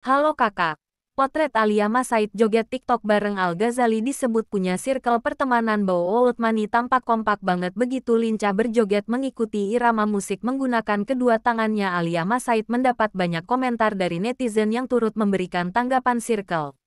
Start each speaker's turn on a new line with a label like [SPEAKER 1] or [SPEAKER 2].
[SPEAKER 1] Halo kakak. Potret Aliyama Masaid joget TikTok bareng Al Ghazali disebut punya circle pertemanan Old Money tampak kompak banget begitu lincah berjoget mengikuti irama musik menggunakan kedua tangannya Aliyama Masaid mendapat banyak komentar dari netizen yang
[SPEAKER 2] turut memberikan tanggapan circle.